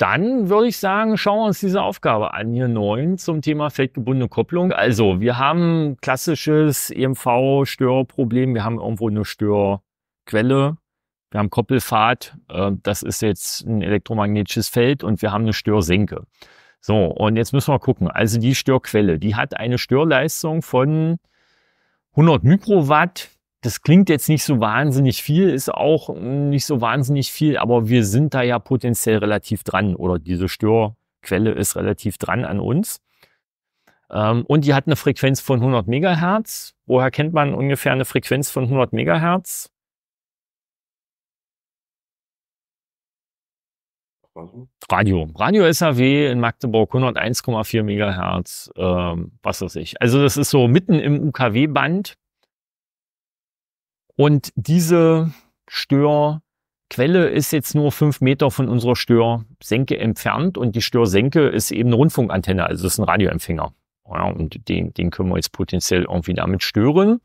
dann würde ich sagen, schauen wir uns diese Aufgabe an, hier neun zum Thema feldgebundene Kopplung. Also, wir haben klassisches EMV-Störproblem. Wir haben irgendwo eine Störquelle. Wir haben Koppelfahrt. Ähm, das ist jetzt ein elektromagnetisches Feld und wir haben eine Störsenke. So, und jetzt müssen wir gucken. Also, die Störquelle, die hat eine Störleistung von 100 Mikrowatt das klingt jetzt nicht so wahnsinnig viel, ist auch hm, nicht so wahnsinnig viel, aber wir sind da ja potenziell relativ dran oder diese Störquelle ist relativ dran an uns. Ähm, und die hat eine Frequenz von 100 Megahertz. Woher kennt man ungefähr eine Frequenz von 100 Megahertz? Radio. Radio SAW in Magdeburg 101,4 Megahertz, ähm, was weiß ich. Also das ist so mitten im UKW-Band. Und diese Störquelle ist jetzt nur fünf Meter von unserer Störsenke entfernt und die Störsenke ist eben eine Rundfunkantenne, also ist ein Radioempfänger. Ja, und den, den können wir jetzt potenziell irgendwie damit stören.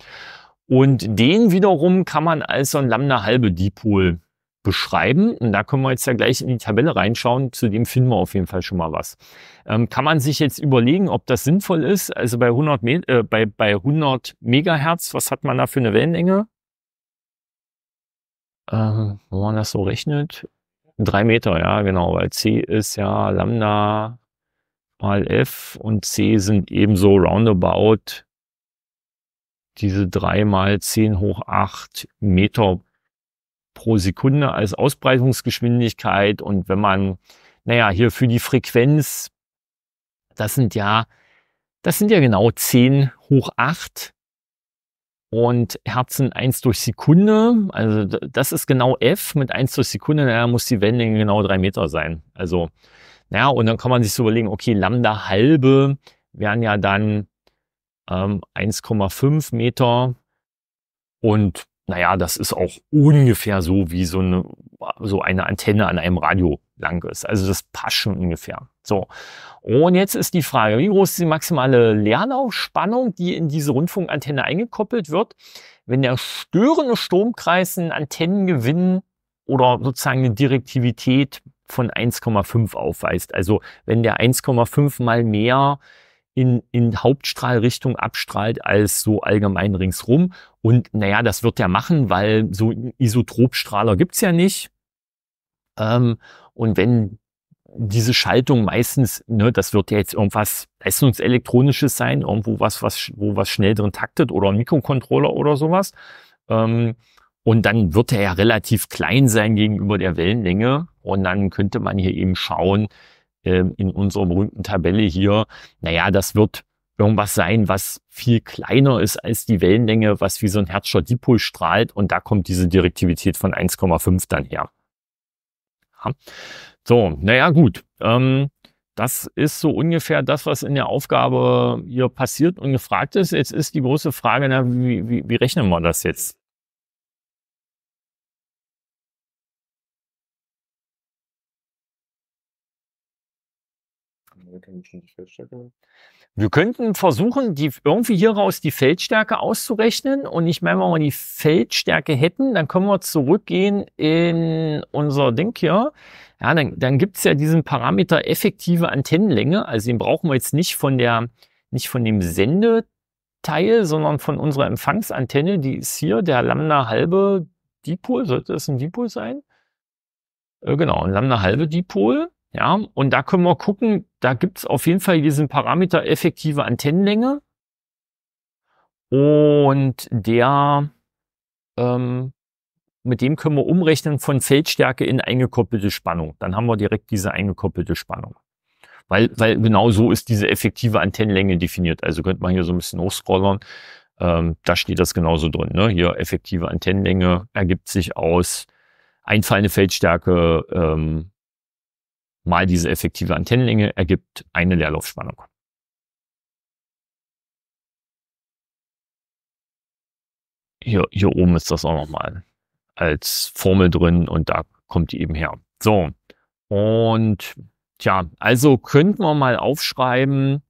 Und den wiederum kann man als so ein Lambda-Halbe-Dipol beschreiben. Und da können wir jetzt ja gleich in die Tabelle reinschauen. Zu dem finden wir auf jeden Fall schon mal was. Ähm, kann man sich jetzt überlegen, ob das sinnvoll ist? Also bei 100, Me äh, bei, bei 100 Megahertz, was hat man da für eine Wellenlänge? äh, wenn man das so rechnet, drei Meter, ja, genau, weil C ist ja Lambda mal F und C sind ebenso roundabout diese drei mal zehn hoch acht Meter pro Sekunde als Ausbreitungsgeschwindigkeit. Und wenn man, naja, hier für die Frequenz, das sind ja, das sind ja genau zehn hoch acht und Herzen 1 durch Sekunde. Also das ist genau F mit 1 durch Sekunde. Naja, muss die Wellenlänge genau 3 Meter sein. Also, naja, und dann kann man sich so überlegen, okay, Lambda halbe wären ja dann ähm, 1,5 Meter. Und naja, das ist auch ungefähr so wie so eine, so eine Antenne an einem Radio lang ist. Also das passt schon ungefähr. So, und jetzt ist die Frage, wie groß ist die maximale Leerlaufspannung, die in diese Rundfunkantenne eingekoppelt wird, wenn der störende Stromkreis einen Antennengewinn oder sozusagen eine Direktivität von 1,5 aufweist. Also wenn der 1,5 mal mehr in, in Hauptstrahlrichtung abstrahlt als so allgemein ringsrum. Und naja, das wird er machen, weil so Isotropstrahler gibt es ja nicht. Ähm, und wenn diese Schaltung meistens, ne, das wird ja jetzt irgendwas Leistungselektronisches sein, irgendwo was, was, wo was schnell drin taktet oder ein Mikrocontroller oder sowas. Ähm, und dann wird er ja relativ klein sein gegenüber der Wellenlänge. Und dann könnte man hier eben schauen, äh, in unserer berühmten Tabelle hier, naja, das wird irgendwas sein, was viel kleiner ist als die Wellenlänge, was wie so ein Herzscher Dipol strahlt. Und da kommt diese Direktivität von 1,5 dann her. So, naja, gut. Ähm, das ist so ungefähr das, was in der Aufgabe hier passiert und gefragt ist. Jetzt ist die große Frage, na, wie, wie, wie rechnen wir das jetzt? Genau. Wir könnten versuchen, die, irgendwie hieraus die Feldstärke auszurechnen. Und ich meine, wenn wir die Feldstärke hätten, dann können wir zurückgehen in unser Ding hier. Ja, dann, dann gibt es ja diesen Parameter effektive Antennenlänge. Also den brauchen wir jetzt nicht von der, nicht von dem Sendeteil, sondern von unserer Empfangsantenne. Die ist hier, der Lambda halbe Dipol. Sollte das ein Dipol sein? Äh, genau, ein Lambda halbe Dipol. Ja, und da können wir gucken, da gibt es auf jeden Fall diesen Parameter effektive Antennenlänge. Und der, ähm, mit dem können wir umrechnen von Feldstärke in eingekoppelte Spannung. Dann haben wir direkt diese eingekoppelte Spannung. Weil, weil genau so ist diese effektive Antennenlänge definiert. Also könnte man hier so ein bisschen hochscrollern. Ähm, da steht das genauso drin. Ne? Hier effektive Antennenlänge ergibt sich aus einfallende Feldstärke ähm, mal diese effektive Antennenlänge ergibt eine Leerlaufspannung. Hier, hier oben ist das auch nochmal als Formel drin und da kommt die eben her. So, und tja, also könnten wir mal aufschreiben,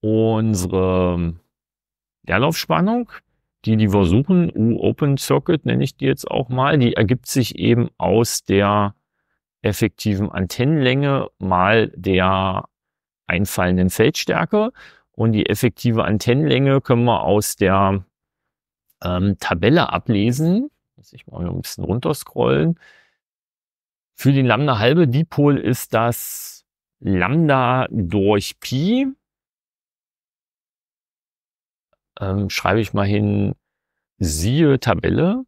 unsere Leerlaufspannung, die, die wir suchen, U-Open Circuit nenne ich die jetzt auch mal, die ergibt sich eben aus der effektiven Antennenlänge mal der einfallenden Feldstärke. Und die effektive Antennenlänge können wir aus der ähm, Tabelle ablesen. Muss ich mal ein bisschen runterscrollen. Für den Lambda-halbe Dipol ist das Lambda durch Pi. Ähm, schreibe ich mal hin, siehe Tabelle.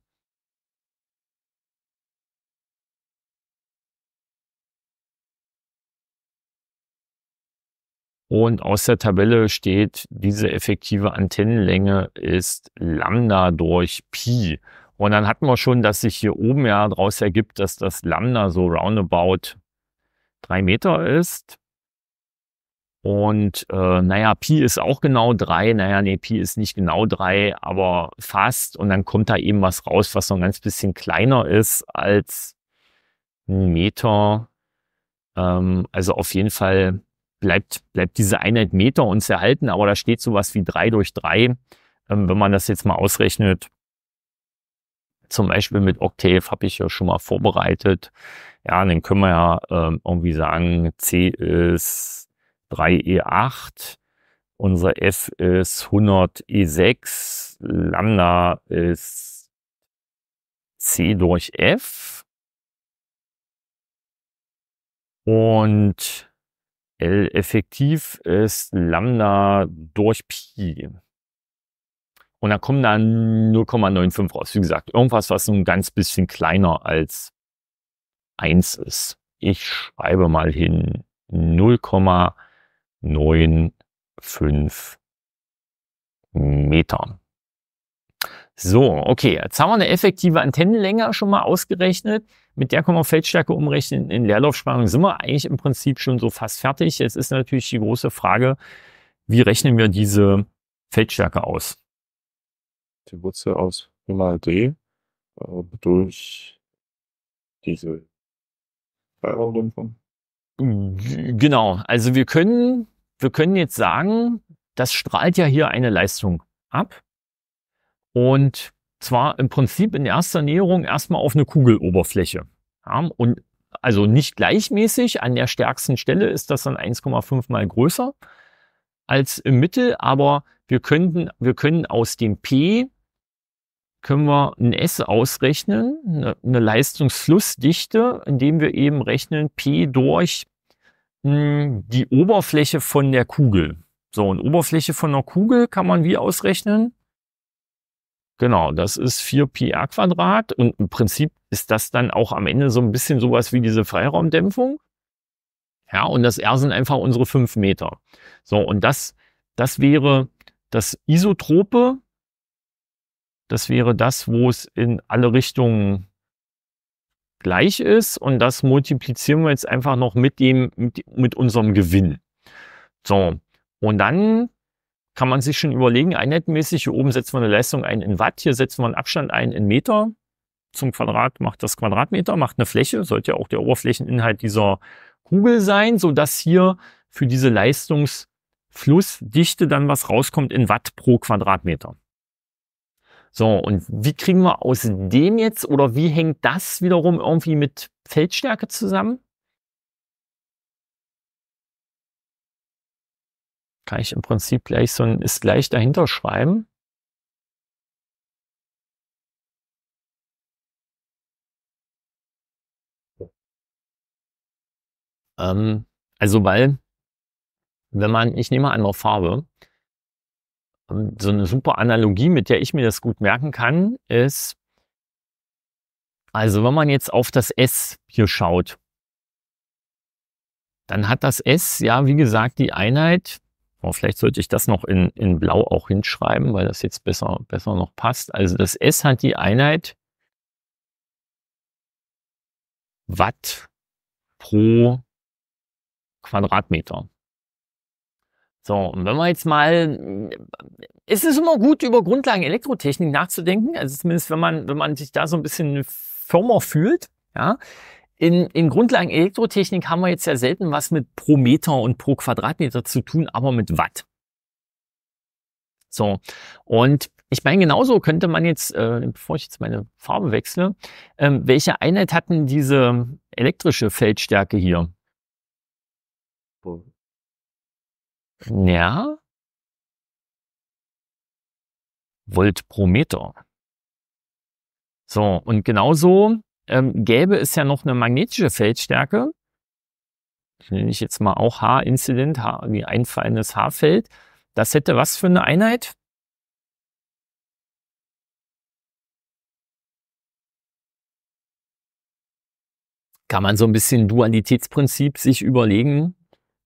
Und aus der Tabelle steht, diese effektive Antennenlänge ist Lambda durch Pi. Und dann hatten wir schon, dass sich hier oben ja daraus ergibt, dass das Lambda so roundabout drei Meter ist. Und äh, naja, Pi ist auch genau drei. Naja, nee, Pi ist nicht genau drei, aber fast. Und dann kommt da eben was raus, was noch ein ganz bisschen kleiner ist als ein Meter. Ähm, also auf jeden Fall bleibt, bleibt diese Einheit Meter uns erhalten, aber da steht sowas wie 3 durch 3, Ähm, wenn man das jetzt mal ausrechnet, zum Beispiel mit Octave habe ich ja schon mal vorbereitet. Ja, dann können wir ja ähm, irgendwie sagen, C ist 3E8, e unser F ist 100E6, e Lambda ist C durch F. Und L effektiv ist Lambda durch Pi. Und dann kommen da 0,95 raus. Wie gesagt, irgendwas, was ein ganz bisschen kleiner als 1 ist. Ich schreibe mal hin 0,95 Meter. So, okay, jetzt haben wir eine effektive Antennenlänge schon mal ausgerechnet. Mit der kann man Feldstärke umrechnen. In Leerlaufspannung sind wir eigentlich im Prinzip schon so fast fertig. Jetzt ist natürlich die große Frage, wie rechnen wir diese Feldstärke aus? Die Wurzel aus Pi mal D äh, durch diese Freiraumdämpfung. Genau, also wir können, wir können jetzt sagen, das strahlt ja hier eine Leistung ab. Und zwar im Prinzip in erster Näherung erstmal auf eine Kugeloberfläche. Ja, und also nicht gleichmäßig. An der stärksten Stelle ist das dann 1,5 mal größer als im Mittel, aber wir könnten, wir können aus dem P können wir ein S ausrechnen, eine, eine Leistungsflussdichte, indem wir eben rechnen P durch mh, hm, die Oberfläche von der Kugel. So, eine Oberfläche von einer Kugel kann man wie ausrechnen? Genau, das ist 4πr Quadrat und im Prinzip ist das dann auch am Ende so ein bisschen sowas wie diese Freiraumdämpfung. Ja, und das R sind einfach unsere fünf Meter. So, und das, das wäre das Isotrope. Das wäre das, wo es in alle Richtungen gleich ist. Und das multiplizieren wir jetzt einfach noch mit dem, mit, mit unserem Gewinn. So. Und dann kann man sich schon überlegen, einheitenmäßig, hier oben setzt man eine Leistung ein in Watt, hier setzt man einen Abstand ein in Meter. Zum Quadrat macht das Quadratmeter, macht eine Fläche, sollte ja auch der Oberflächeninhalt dieser Kugel sein, sodass hier für diese Leistungsflussdichte dann was rauskommt in Watt pro Quadratmeter. So, und wie kriegen wir aus dem jetzt oder wie hängt das wiederum irgendwie mit Feldstärke zusammen? kann ich im Prinzip gleich so ein ist gleich dahinter schreiben. Ähm, also weil, wenn man, ich nehme eine Farbe, ähm, so eine super Analogie, mit der ich mir das gut merken kann, ist, also wenn man jetzt auf das S hier schaut, dann hat das S ja, wie gesagt, die Einheit Oh, vielleicht sollte ich das noch in, in Blau auch hinschreiben, weil das jetzt besser, besser noch passt. Also das S hat die Einheit Watt pro Quadratmeter. So, und wenn man jetzt mal, es ist immer gut, über Grundlagen Elektrotechnik nachzudenken, also zumindest wenn man, wenn man sich da so ein bisschen Firmer fühlt, ja, in, in Grundlagen Elektrotechnik haben wir jetzt ja selten was mit pro Meter und pro Quadratmeter zu tun, aber mit Watt. So, und ich meine, genauso könnte man jetzt, äh, bevor ich jetzt meine Farbe wechsle, ähm, welche Einheit hatten diese elektrische Feldstärke hier? Ja. Volt pro Meter. So, und genauso ähm, gäbe es ja noch eine magnetische Feldstärke. Die nenne ich jetzt mal auch H-Incident, wie einfallendes H-Feld. Das hätte was für eine Einheit? Kann man so ein bisschen Dualitätsprinzip sich überlegen.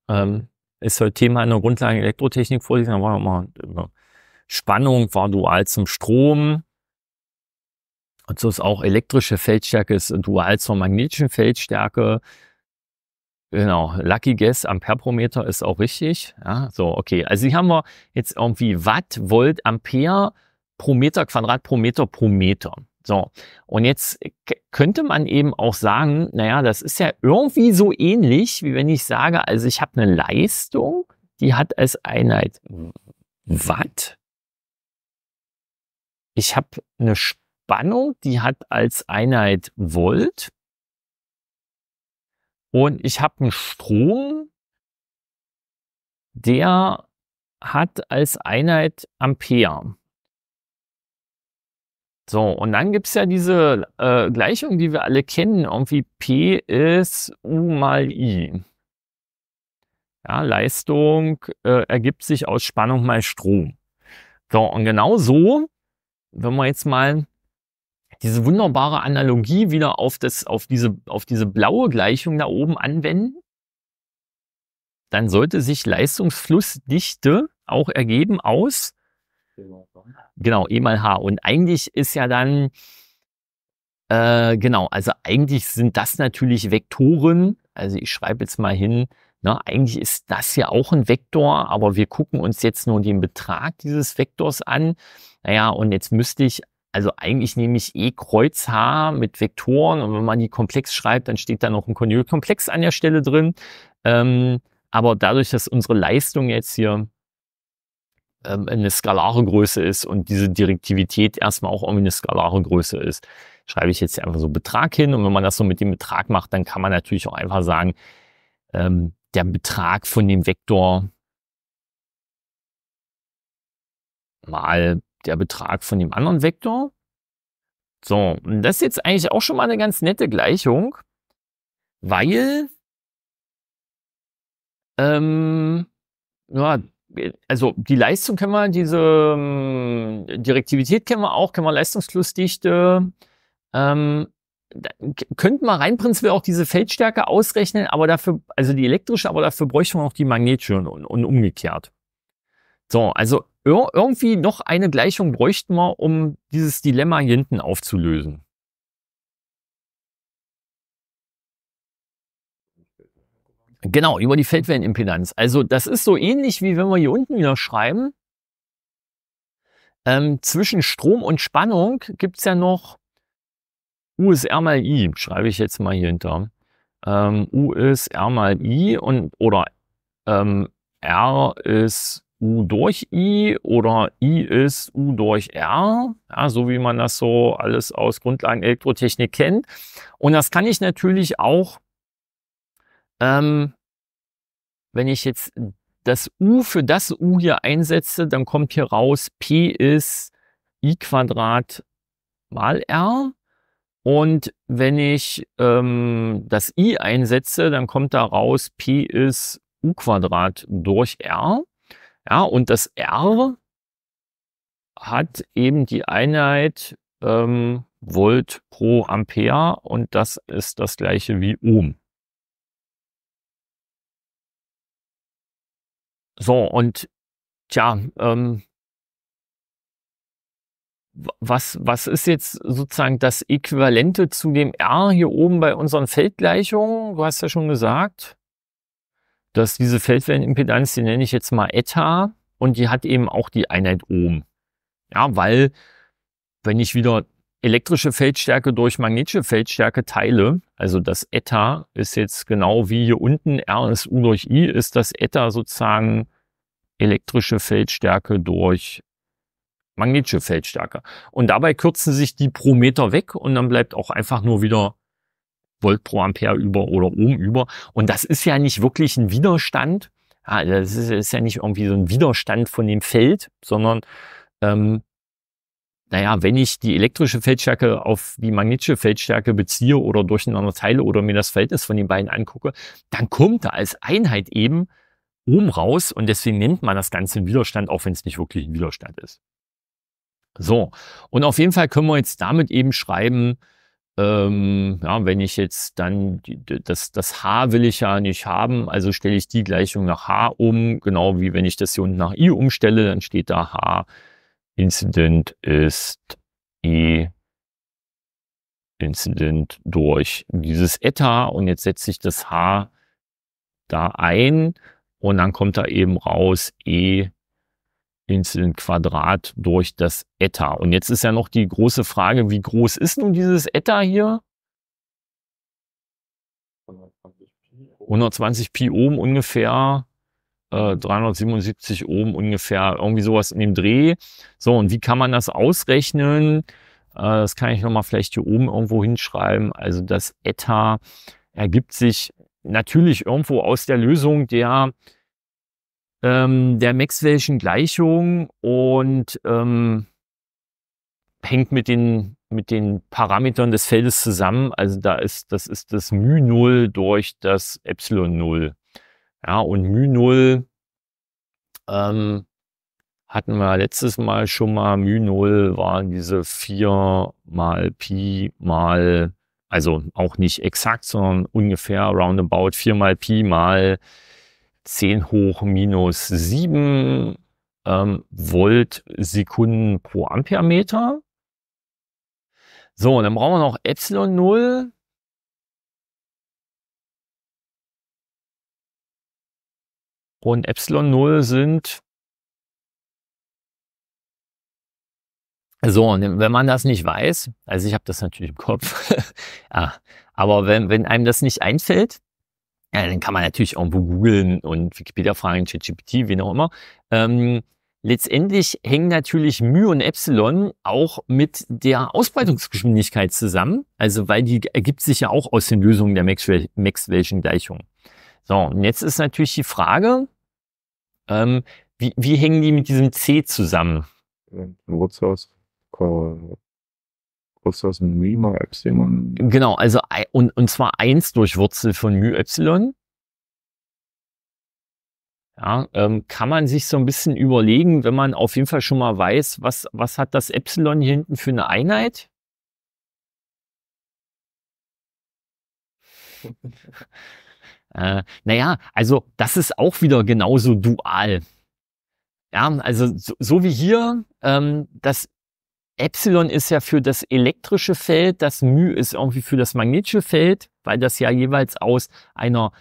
Ähm, ist heute Thema in der Grundlage Elektrotechnik vorlesen. war mal äh, Spannung war dual zum Strom. Und so ist auch elektrische Feldstärke ist dual zur magnetischen Feldstärke. Genau, Lucky Guess, Ampereprometer ist auch richtig. Ja, so, okay. Also hier haben wir jetzt irgendwie Watt, Volt, Ampere pro Meter, Quadrat pro Meter pro Meter. So, und jetzt könnte man eben auch sagen, naja, das ist ja irgendwie so ähnlich, wie wenn ich sage, also ich habe eine Leistung, die hat als Einheit Watt. Ich habe eine Sp Spannung, die hat als Einheit Volt. Und ich habe einen Strom, der hat als Einheit Ampere. So, und dann gibt es ja diese äh, Gleichung, die wir alle kennen, irgendwie P ist U mal I. Ja, Leistung äh, ergibt sich aus Spannung mal Strom. So, und genau so, wenn wir jetzt mal diese wunderbare Analogie wieder auf, das, auf, diese, auf diese blaue Gleichung da oben anwenden, dann sollte sich Leistungsflussdichte auch ergeben aus genau E mal H. Und eigentlich ist ja dann äh, genau, also eigentlich sind das natürlich Vektoren. Also ich schreibe jetzt mal hin, na, ne, eigentlich ist das ja auch ein Vektor, aber wir gucken uns jetzt nur den Betrag dieses Vektors an. Naja, und jetzt müsste ich also eigentlich nehme ich E eh Kreuz H mit Vektoren und wenn man die komplex schreibt, dann steht da noch ein Konjugkomplex an der Stelle drin. Ähm, aber dadurch, dass unsere Leistung jetzt hier ähm, eine skalare Größe ist und diese Direktivität erstmal auch irgendwie eine skalare Größe ist, schreibe ich jetzt hier einfach so Betrag hin. Und wenn man das so mit dem Betrag macht, dann kann man natürlich auch einfach sagen, ähm, der Betrag von dem Vektor mal der Betrag von dem anderen Vektor. So, und das ist jetzt eigentlich auch schon mal eine ganz nette Gleichung, weil ähm, ja, also die Leistung kennen wir, diese um, ähm, Direktivität kennen wir auch, kennen wir Leistungsflussdichte. Ähm, könnten wir rein prinzipiell auch diese Feldstärke ausrechnen, aber dafür, also die elektrische, aber dafür bräuchten wir auch die magnetische und, und umgekehrt. So, also irgendwie noch eine Gleichung bräuchten wir, um dieses Dilemma hier hinten aufzulösen. Genau, über die Feldwellenimpedanz. Also das ist so ähnlich wie wenn wir hier unten wieder schreiben. Ähm, zwischen Strom und Spannung gibt es ja noch USR mal I, schreibe ich jetzt mal hier hinter. Ähm, USR mal I und oder ähm, R ist U durch I oder I ist U durch R, ja, so wie man das so alles aus Grundlagen Elektrotechnik kennt. Und das kann ich natürlich auch, ähm, wenn ich jetzt das U für das U hier einsetze, dann kommt hier raus, P ist I Quadrat mal R. Und wenn ich ähm, das I einsetze, dann kommt da raus, P ist U Quadrat durch R. Ja, und das R hat eben die Einheit ähm, Volt pro Ampere und das ist das gleiche wie Ohm. So, und tja, ähm, was, was ist jetzt sozusagen das Äquivalente zu dem R hier oben bei unseren Feldgleichungen? Du hast ja schon gesagt dass diese Feldwellenimpedanz, die nenne ich jetzt mal Eta, und die hat eben auch die Einheit Ohm. Ja, weil wenn ich wieder elektrische Feldstärke durch magnetische Feldstärke teile, also das Eta ist jetzt genau wie hier unten, R ist U durch I, ist das Eta sozusagen elektrische Feldstärke durch magnetische Feldstärke. Und dabei kürzen sich die pro Meter weg und dann bleibt auch einfach nur wieder Volt pro Ampere über oder oben über. Und das ist ja nicht wirklich ein Widerstand. Ja, das ist, ist, ja nicht irgendwie so ein Widerstand von dem Feld, sondern ähm, naja, wenn ich die elektrische Feldstärke auf die magnetische Feldstärke beziehe oder durcheinander teile oder mir das Verhältnis von den beiden angucke, dann kommt da als Einheit eben oben raus und deswegen nennt man das Ganze Widerstand, auch wenn es nicht wirklich ein Widerstand ist. So, und auf jeden Fall können wir jetzt damit eben schreiben, ähm, ja, wenn ich jetzt dann das, das H will ich ja nicht haben, also stelle ich die Gleichung nach H um, genau wie wenn ich das hier unten nach I umstelle, dann steht da H Incident ist I e. Incident durch dieses Eta und jetzt setze ich das H da ein und dann kommt da eben raus E einzelnen Quadrat durch das Eta. Und jetzt ist ja noch die große Frage, wie groß ist nun dieses Eta hier? 120 Pi oben ungefähr, äh, 377 oben ungefähr, irgendwie sowas in dem Dreh. So, und wie kann man das ausrechnen? Äh, das kann ich nochmal vielleicht hier oben irgendwo hinschreiben. Also das Eta ergibt sich natürlich irgendwo aus der Lösung der ähm, der Maxwell'schen Gleichung und ähm, hängt mit den, mit den Parametern des Feldes zusammen. Also da ist, das ist das μ 0 durch das Epsilon 0. Ja, und μ 0 ähm, hatten wir letztes Mal schon mal, μ 0 waren diese 4 mal Pi mal, also auch nicht exakt, sondern ungefähr roundabout 4 mal Pi mal 10 hoch minus 7 ähm, Volt Sekunden pro Amperemeter. So, und dann brauchen wir noch Epsilon 0. Und Epsilon 0 sind So, und wenn man das nicht weiß, also ich habe das natürlich im Kopf, ja, ah, aber wenn, wenn einem das nicht einfällt, ja, dann kann man natürlich irgendwo googeln und Wikipedia fragen, ChatGPT, wen auch immer. Ähm, letztendlich hängen natürlich Mu und Epsilon auch mit der Ausbreitungsgeschwindigkeit zusammen. Also, weil die ergibt sich ja auch aus den Lösungen der Maxwell Maxwell'schen Gleichung. So, und jetzt ist natürlich die Frage, ähm, wie, wie hängen die mit diesem C zusammen? Wurzel aus Groß aus dem mal Epsilon. Genau, also und, und zwar 1 durch Wurzel von μ Epsilon. Ja, ähm, kann man sich so ein bisschen überlegen, wenn man auf jeden Fall schon mal weiß, was, was hat das Epsilon hier hinten für eine Einheit? äh, naja, also das ist auch wieder genauso dual. Ja, also so, so wie hier, ähm, das Epsilon ist ja für das elektrische Feld, das μ ist irgendwie für das magnetische Feld, weil das ja jeweils aus einer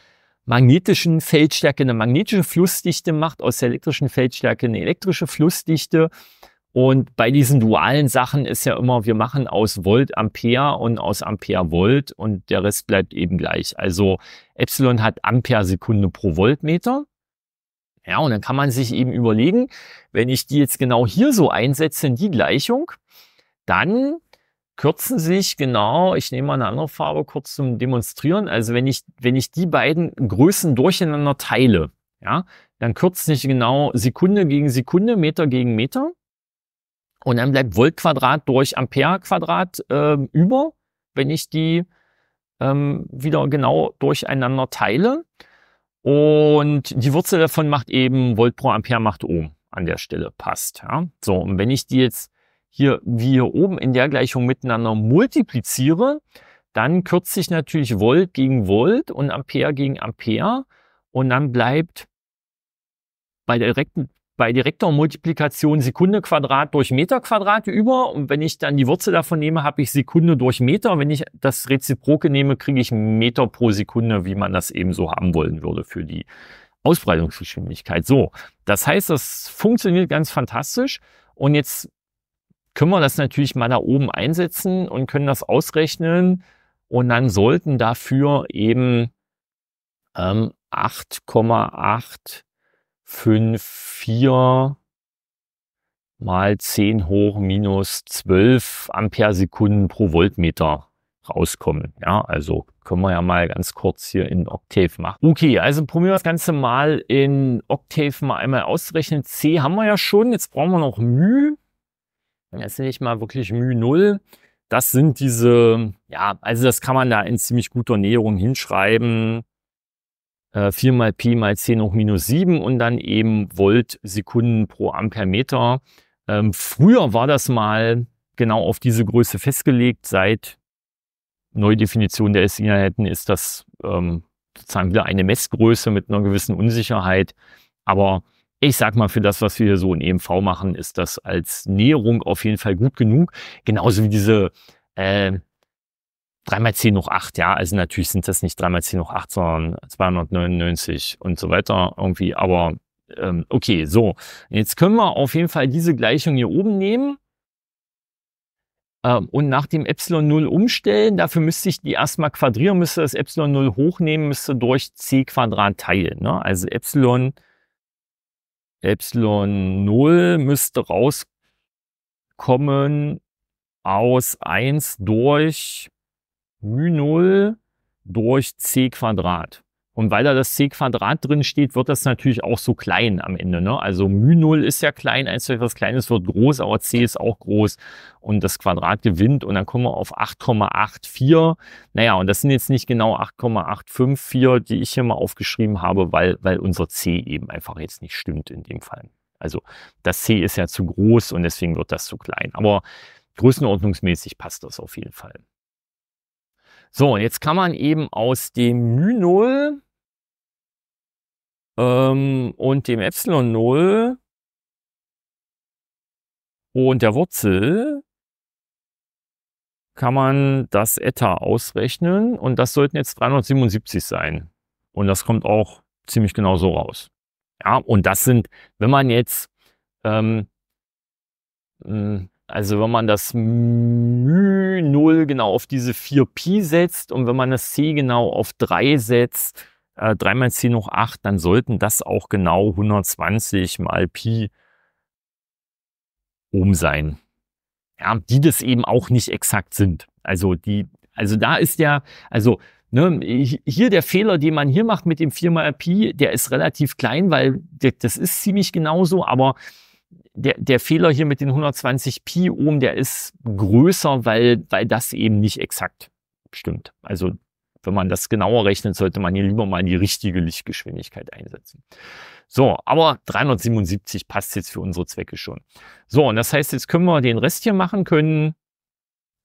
magnetischen Feldstärke eine magnetische Flussdichte macht, aus der elektrischen Feldstärke eine elektrische Flussdichte. Und bei diesen dualen Sachen ist ja immer, wir machen aus Volt Ampere und aus Ampere Volt und der Rest bleibt eben gleich. Also Epsilon hat Ampere Sekunde pro Voltmeter. Ja, und dann kann man sich eben überlegen, wenn ich die jetzt genau hier so einsetze in die Gleichung, dann kürzen sich genau, ich nehme mal eine andere Farbe kurz zum Demonstrieren. Also wenn ich, wenn ich die beiden Größen durcheinander teile, ja, dann kürzt sich genau Sekunde gegen Sekunde, Meter gegen Meter. Und dann bleibt Volt Quadrat durch Ampere Quadrat äh, über, wenn ich die ähm, wieder genau durcheinander teile. Und die Wurzel davon macht eben Volt pro Ampere macht Ohm an der Stelle. Passt. Ja? So, und wenn ich die jetzt hier wie hier oben in der Gleichung miteinander multipliziere, dann kürze ich natürlich Volt gegen Volt und Ampere gegen Ampere. Und dann bleibt bei der direkten bei direkter Multiplikation Sekunde Quadrat durch Meter Quadrat über. Und wenn ich dann die Wurzel davon nehme, habe ich Sekunde durch Meter. Wenn ich das Reziproke nehme, kriege ich Meter pro Sekunde, wie man das eben so haben wollen würde für die Ausbreitungsgeschwindigkeit. So, das heißt, das funktioniert ganz fantastisch. Und jetzt können wir das natürlich mal da oben einsetzen und können das ausrechnen. Und dann sollten dafür eben ähm, 8,8 5, 4 mal 10 hoch minus 12 Ampere Sekunden pro Voltmeter rauskommen. Ja, also können wir ja mal ganz kurz hier in Octave machen. Okay, also probieren wir das Ganze mal in Octave mal einmal auszurechnen. C haben wir ja schon, jetzt brauchen wir noch μ. Jetzt nehme ich mal wirklich μ 0. Das sind diese, ja, also das kann man da in ziemlich guter Näherung hinschreiben. 4 äh, mal Pi mal 10 hoch minus 7 und dann eben Volt Sekunden pro Ampermeter. Ähm, früher war das mal genau auf diese Größe festgelegt. Seit Neudefinition der SI-Einheiten ist das ähm, sozusagen wieder eine Messgröße mit einer gewissen Unsicherheit. Aber ich sag mal, für das, was wir hier so in EMV machen, ist das als Näherung auf jeden Fall gut genug. Genauso wie diese äh, 3 mal 10 hoch 8, ja, also natürlich sind das nicht 3 mal 10 hoch 8, sondern 299 und so weiter irgendwie, aber ähm, okay, so. Jetzt können wir auf jeden Fall diese Gleichung hier oben nehmen ähm, und nach dem Epsilon 0 umstellen. Dafür müsste ich die erstmal quadrieren, müsste das Epsilon 0 hochnehmen, müsste durch c Quadrat teilen. Ne? Also Epsilon, Epsilon 0 müsste rauskommen aus 1 durch μ0 durch c Quadrat. Und weil da das c Quadrat drin steht, wird das natürlich auch so klein am Ende. Ne? Also μ0 ist ja klein, 1 durch etwas Kleines wird groß, aber c ist auch groß und das Quadrat gewinnt und dann kommen wir auf 8,84. Naja, und das sind jetzt nicht genau 8,854, die ich hier mal aufgeschrieben habe, weil, weil unser c eben einfach jetzt nicht stimmt in dem Fall. Also das c ist ja zu groß und deswegen wird das zu klein. Aber größenordnungsmäßig passt das auf jeden Fall. So, und jetzt kann man eben aus dem μ0 ähm, und dem ε0 und der Wurzel kann man das Eta ausrechnen und das sollten jetzt 377 sein. Und das kommt auch ziemlich genau so raus. Ja, und das sind, wenn man jetzt ähm, also wenn man das μ0 genau auf diese 4pi setzt und wenn man das c genau auf 3 setzt, äh, 3 mal c hoch 8, dann sollten das auch genau 120 mal pi um sein. Ja, die das eben auch nicht exakt sind. Also die, also da ist ja, also ne, hier der Fehler, den man hier macht mit dem 4 mal pi, der ist relativ klein, weil das ist ziemlich genauso, aber der, der Fehler hier mit den 120 Pi Ohm, der ist größer, weil, weil das eben nicht exakt stimmt. Also wenn man das genauer rechnet, sollte man hier lieber mal die richtige Lichtgeschwindigkeit einsetzen. So, aber 377 passt jetzt für unsere Zwecke schon. So, und das heißt, jetzt können wir den Rest hier machen, können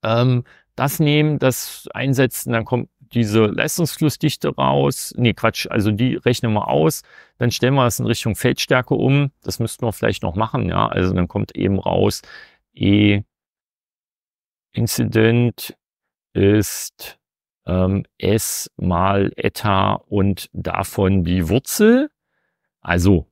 ähm, das nehmen, das einsetzen, dann kommt diese Leistungsflussdichte raus. Nee, Quatsch, also die rechnen wir aus. Dann stellen wir es in Richtung Feldstärke um. Das müssten wir vielleicht noch machen, ja. Also dann kommt eben raus, E Incident ist ähm, S mal Eta und davon die Wurzel. Also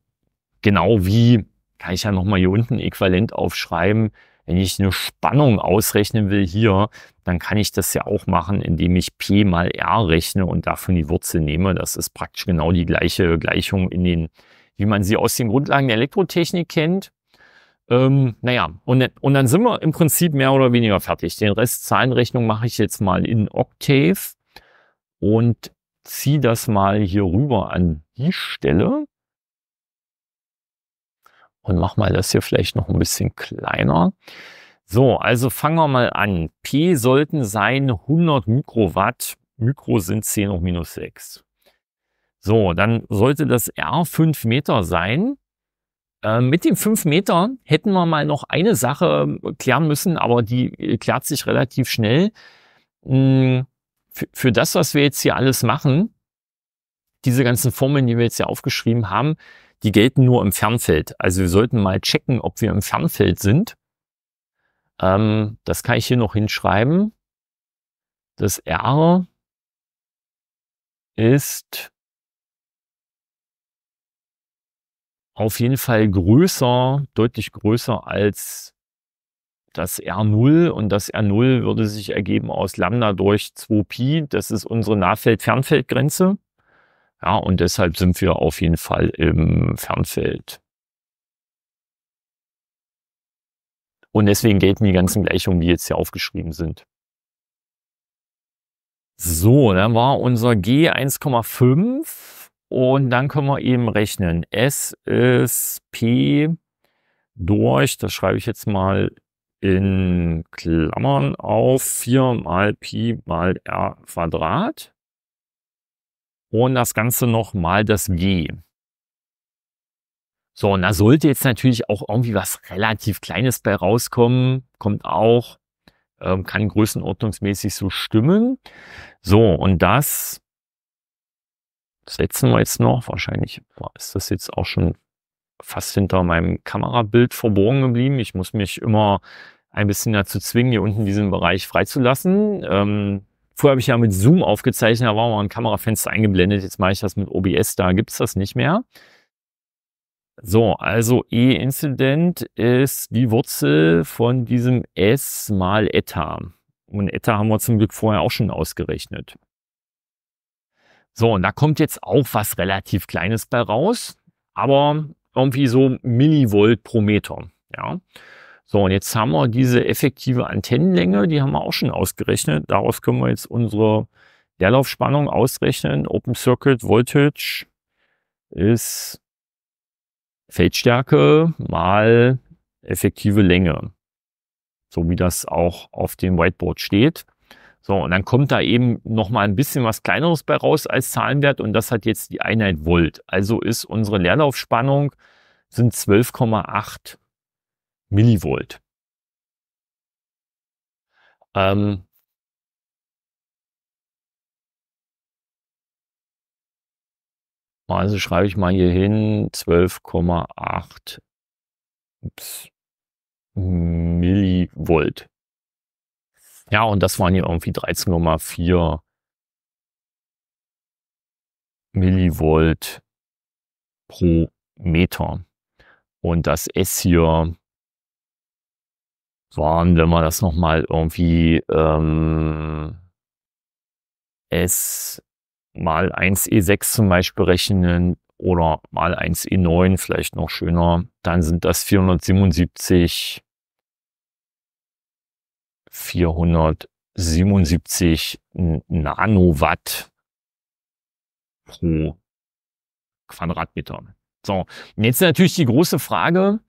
genau wie, kann ich ja nochmal hier unten äquivalent aufschreiben, wenn ich eine Spannung ausrechnen will hier, dann kann ich das ja auch machen, indem ich P mal R rechne und davon die Wurzel nehme. Das ist praktisch genau die gleiche Gleichung in den, wie man sie aus den Grundlagen der Elektrotechnik kennt. Ähm, naja, und, und dann sind wir im Prinzip mehr oder weniger fertig. Den Rest Zahlenrechnung mache ich jetzt mal in Octave und ziehe das mal hier rüber an die Stelle und mach mal das hier vielleicht noch ein bisschen kleiner. So, also fangen wir mal an. P sollten sein 100 Mikrowatt. Mikro sind 10 hoch minus 6. So, dann sollte das R 5 Meter sein. Äh, mit den 5 Meter hätten wir mal noch eine Sache ähm, klären müssen, aber die äh, klärt sich relativ schnell. Hm, für, für das, was wir jetzt hier alles machen, diese ganzen Formeln, die wir jetzt hier aufgeschrieben haben, die gelten nur im Fernfeld. Also wir sollten mal checken, ob wir im Fernfeld sind. Ähm, das kann ich hier noch hinschreiben. Das R ist auf jeden Fall größer, deutlich größer als das R0 und das R0 würde sich ergeben aus Lambda durch 2Pi. Das ist unsere Nahfeld-Fernfeldgrenze. Ja, und deshalb sind wir auf jeden Fall im Fernfeld. Und deswegen gelten die ganzen Gleichungen, die jetzt hier aufgeschrieben sind. So, dann war unser G 1,5 und dann können wir eben rechnen. S ist P durch, das schreibe ich jetzt mal in Klammern auf, 4 mal Pi mal R Quadrat und das Ganze nochmal das G. So, und da sollte jetzt natürlich auch irgendwie was relativ Kleines bei rauskommen. Kommt auch, ähm, kann größenordnungsmäßig so stimmen. So, und das setzen wir jetzt noch. Wahrscheinlich ist das jetzt auch schon fast hinter meinem Kamerabild verborgen geblieben. Ich muss mich immer ein bisschen dazu zwingen, hier unten diesen Bereich freizulassen. Ähm, Vorher habe ich ja mit Zoom aufgezeichnet, da war mal ein Kamerafenster eingeblendet. Jetzt mache ich das mit OBS, da gibt es das nicht mehr. So, also E-Incident ist die Wurzel von diesem S mal Eta. Und Eta haben wir zum Glück vorher auch schon ausgerechnet. So, und da kommt jetzt auch was relativ Kleines bei raus, aber irgendwie so Millivolt pro Meter. Ja. So, und jetzt haben wir diese effektive Antennenlänge, die haben wir auch schon ausgerechnet. Daraus können wir jetzt unsere Leerlaufspannung ausrechnen. Open Circuit Voltage ist Feldstärke mal effektive Länge. So wie das auch auf dem Whiteboard steht. So, und dann kommt da eben nochmal ein bisschen was Kleineres bei raus als Zahlenwert und das hat jetzt die Einheit Volt. Also ist unsere Leerlaufspannung sind 12,8 Millivolt. Ähm, also schreibe ich mal hier hin 12,8 Millivolt. Ja, und das waren hier irgendwie 13,4 Millivolt pro Meter. Und das S hier waren, wenn man das nochmal irgendwie ähm, S mal 1E6 e zum Beispiel rechnen oder mal 1E9 e vielleicht noch schöner, dann sind das 477, 477 Nanowatt pro Quadratmeter. So, und jetzt natürlich die große Frage,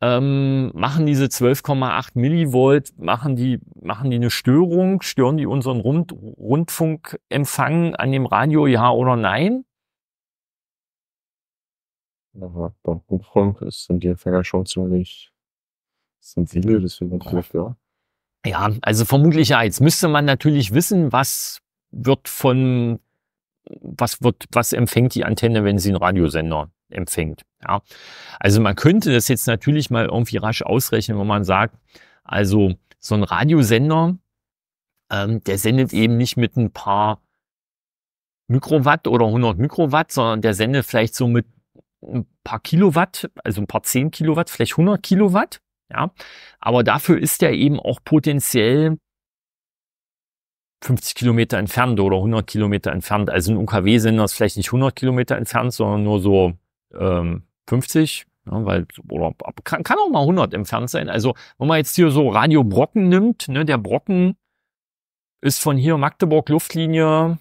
ähm, machen diese 12,8 Millivolt, machen die, machen die eine Störung, stören die unseren Rund Rundfunkempfang an dem Radio, ja oder nein? Ja, beim Rundfunk sind die Empfänger schon ziemlich sensibel, deswegen vielleicht, ja. Ja, also vermutlich ja. Jetzt müsste man natürlich wissen, was wird von was wird, was empfängt die Antenne, wenn sie einen Radiosender empfängt? Ja. Also man könnte das jetzt natürlich mal irgendwie rasch ausrechnen, wenn man sagt, also so ein Radiosender, ähm, der sendet eben nicht mit ein paar Mikrowatt oder 100 Mikrowatt, sondern der sendet vielleicht so mit ein paar Kilowatt, also ein paar 10 Kilowatt, vielleicht 100 Kilowatt. Ja, aber dafür ist er eben auch potenziell 50 Kilometer entfernt oder 100 Kilometer entfernt. Also ein UKW sind das vielleicht nicht 100 Kilometer entfernt, sondern nur so ähm, 50, ja, ne, weil, oder kann, kann, auch mal 100 entfernt sein. Also wenn man jetzt hier so Radio Brocken nimmt, ne, der Brocken ist von hier Magdeburg Luftlinie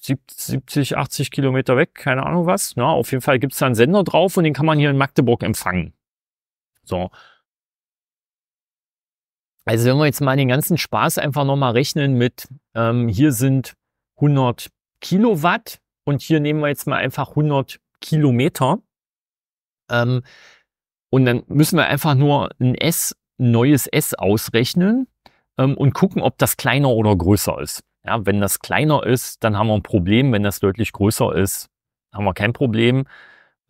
70, 80 Kilometer weg, keine Ahnung was. Na, ne. auf jeden Fall gibt es da einen Sender drauf und den kann man hier in Magdeburg empfangen. So, also wenn wir jetzt mal den ganzen Spaß einfach nochmal rechnen mit, ähm, hier sind 100 Kilowatt und hier nehmen wir jetzt mal einfach 100 Kilometer. Ähm, und dann müssen wir einfach nur ein S, ein neues S ausrechnen ähm, und gucken, ob das kleiner oder größer ist. Ja, wenn das kleiner ist, dann haben wir ein Problem. Wenn das deutlich größer ist, haben wir kein Problem.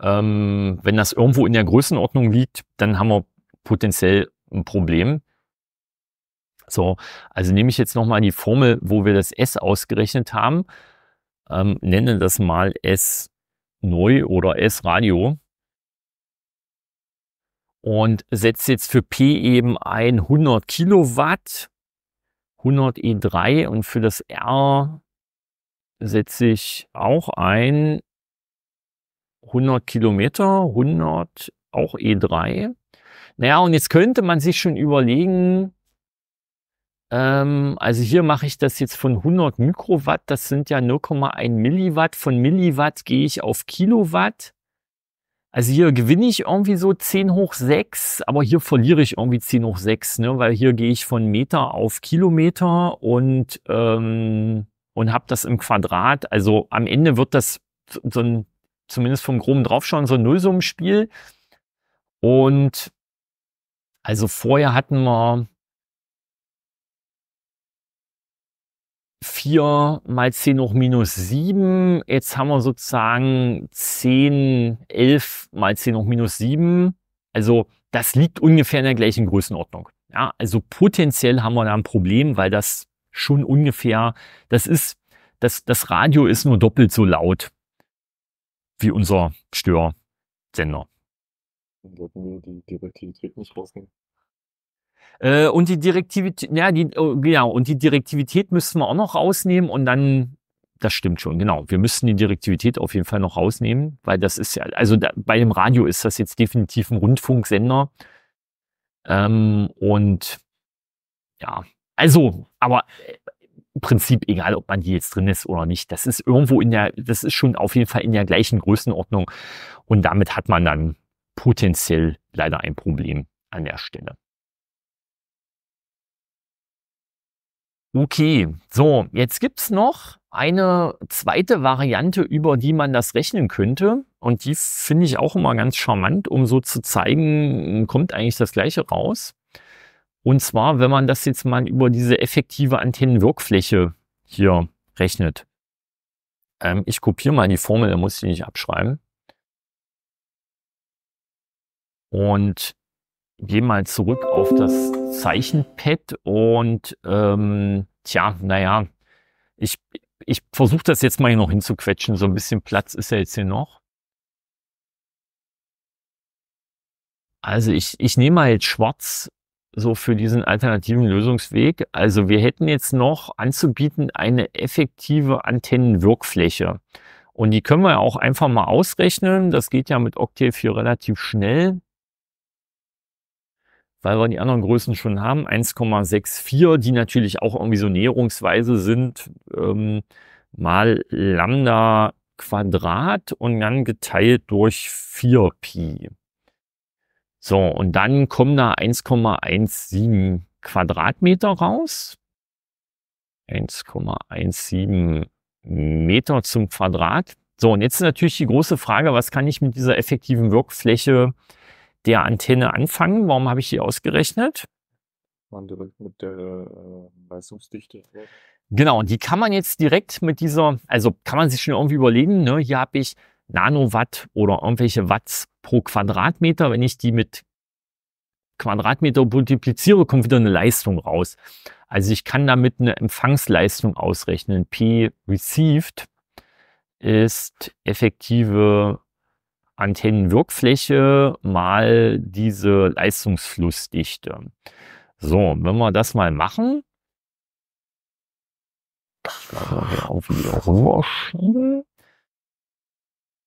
Ähm, wenn das irgendwo in der Größenordnung liegt, dann haben wir potenziell ein Problem. So, also nehme ich jetzt nochmal die Formel, wo wir das S ausgerechnet haben, ähm, nenne das mal S neu oder S Radio und setze jetzt für P eben ein 100 Kilowatt, 100 E3 und für das R setze ich auch ein 100 Kilometer, 100 auch E3. Naja, und jetzt könnte man sich schon überlegen, ähm, also hier mache ich das jetzt von 100 Mikrowatt, das sind ja 0,1 Milliwatt. Von Milliwatt gehe ich auf Kilowatt. Also hier gewinne ich irgendwie so 10 hoch 6, aber hier verliere ich irgendwie 10 hoch 6, ne? weil hier gehe ich von Meter auf Kilometer und, ähm, und habe das im Quadrat. Also am Ende wird das so ein, zumindest vom groben Draufschauen, so ein Nullsummenspiel. Und also vorher hatten wir 4 mal 10 hoch minus 7. Jetzt haben wir sozusagen 10, 11 mal 10 hoch minus 7. Also das liegt ungefähr in der gleichen Größenordnung. Ja, also potenziell haben wir da ein Problem, weil das schon ungefähr, das ist, das, das Radio ist nur doppelt so laut wie unser Störsender. Dann sollten wir die, die, die nicht rausnehmen. Äh, und die Direktivität, ja, die, oh, genau, und die Direktivität müssten wir auch noch rausnehmen und dann, das stimmt schon, genau. Wir müssten die Direktivität auf jeden Fall noch rausnehmen, weil das ist ja, also da, bei dem Radio ist das jetzt definitiv ein Rundfunksender. Ähm, und ja, also, aber im äh, Prinzip egal, ob man die jetzt drin ist oder nicht. Das ist irgendwo in der, das ist schon auf jeden Fall in der gleichen Größenordnung. Und damit hat man dann potenziell leider ein Problem an der Stelle. Okay, so, jetzt gibt's noch eine zweite Variante, über die man das rechnen könnte. Und die finde ich auch immer ganz charmant, um so zu zeigen, kommt eigentlich das gleiche raus. Und zwar, wenn man das jetzt mal über diese effektive Antennenwirkfläche hier rechnet. Ähm, ich kopiere mal die Formel, da muss ich nicht abschreiben. Und gehe mal zurück auf das Zeichenpad und ähm, tja, naja, ich, ich versuche das jetzt mal hier noch hinzuquetschen. So ein bisschen Platz ist ja jetzt hier noch. Also ich, ich nehme mal jetzt schwarz so für diesen alternativen Lösungsweg. Also wir hätten jetzt noch anzubieten eine effektive Antennenwirkfläche. Und die können wir auch einfach mal ausrechnen. Das geht ja mit Octave hier relativ schnell weil wir die anderen Größen schon haben, 1,64, die natürlich auch irgendwie so näherungsweise sind, ähm, mal Lambda Quadrat und dann geteilt durch 4Pi. So, und dann kommen da 1,17 Quadratmeter raus. 1,17 Meter zum Quadrat. So, und jetzt ist natürlich die große Frage, was kann ich mit dieser effektiven Wirkfläche äh, der Antenne anfangen? Warum habe ich die ausgerechnet? Man direkt mit der äh, Leistungsdichte. Genau, und die kann man jetzt direkt mit dieser, also kann man sich schon irgendwie überlegen, ne? hier habe ich Nanowatt oder irgendwelche Watts pro Quadratmeter. Wenn ich die mit Quadratmeter multipliziere, kommt wieder eine Leistung raus. Also ich kann damit eine Empfangsleistung ausrechnen. P received ist effektive Antennenwirkfläche mal diese Leistungsflussdichte. So, wenn wir das mal machen, hier auch wieder rüberschieben.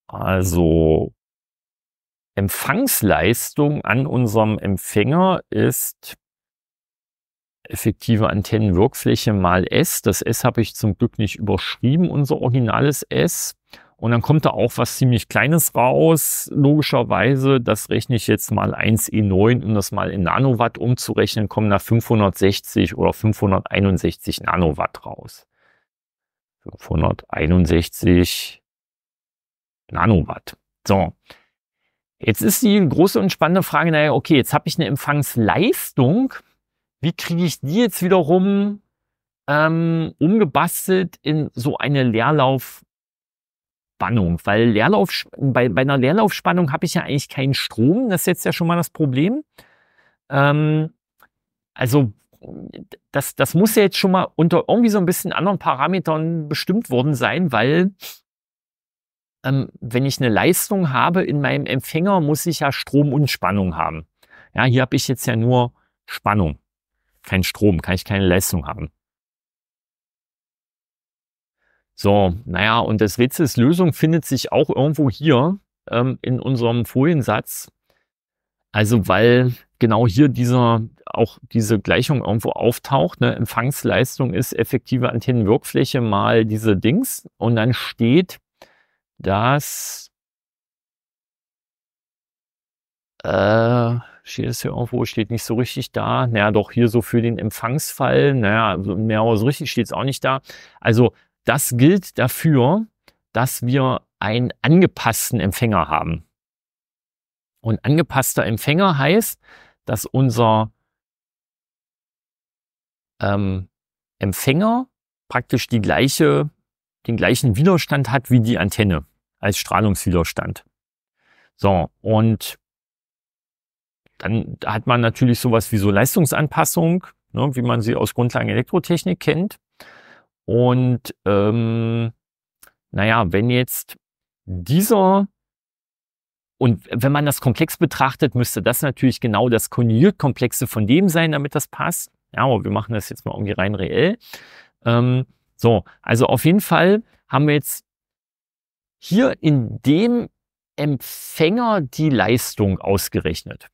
Also Empfangsleistung an unserem Empfänger ist effektive Antennenwirkfläche mal S. Das S habe ich zum Glück nicht überschrieben, unser originales S. Und dann kommt da auch was ziemlich Kleines raus. Logischerweise, das rechne ich jetzt mal 1E9, e um das mal in Nanowatt umzurechnen, kommen da 560 oder 561 Nanowatt raus. 561 Nanowatt. So. Jetzt ist die große und spannende Frage, naja, okay, jetzt habe ich eine Empfangsleistung. Wie kriege ich die jetzt wiederum ähm, umgebastelt in so eine Leerlauf- Spannung, weil Leerlauf, bei, bei einer Leerlaufspannung habe ich ja eigentlich keinen Strom, das ist jetzt ja schon mal das Problem. Ähm, also das, das muss ja jetzt schon mal unter irgendwie so ein bisschen anderen Parametern bestimmt worden sein, weil ähm, wenn ich eine Leistung habe in meinem Empfänger, muss ich ja Strom und Spannung haben. Ja, hier habe ich jetzt ja nur Spannung, kein Strom, kann ich keine Leistung haben. So, naja, und das Witz ist, Lösung findet sich auch irgendwo hier ähm, in unserem Foliensatz. Also, weil genau hier dieser, auch diese Gleichung irgendwo auftaucht. Ne? Empfangsleistung ist effektive Antennenwirkfläche mal diese Dings. Und dann steht, dass äh, steht es hier irgendwo, steht nicht so richtig da. Naja, doch hier so für den Empfangsfall. Naja, also mehr oder so richtig steht es auch nicht da. Also das gilt dafür, dass wir einen angepassten Empfänger haben. Und angepasster Empfänger heißt, dass unser ähm, Empfänger praktisch die gleiche, den gleichen Widerstand hat wie die Antenne als Strahlungswiderstand. So, und dann hat man natürlich sowas wie so Leistungsanpassung, ne, wie man sie aus Grundlagen Elektrotechnik kennt. Und ähm, naja, wenn jetzt dieser und wenn man das komplex betrachtet, müsste das natürlich genau das Konjugiertkomplexe von dem sein, damit das passt. Ja, aber wir machen das jetzt mal irgendwie rein reell. Ähm, so, also auf jeden Fall haben wir jetzt hier in dem Empfänger die Leistung ausgerechnet.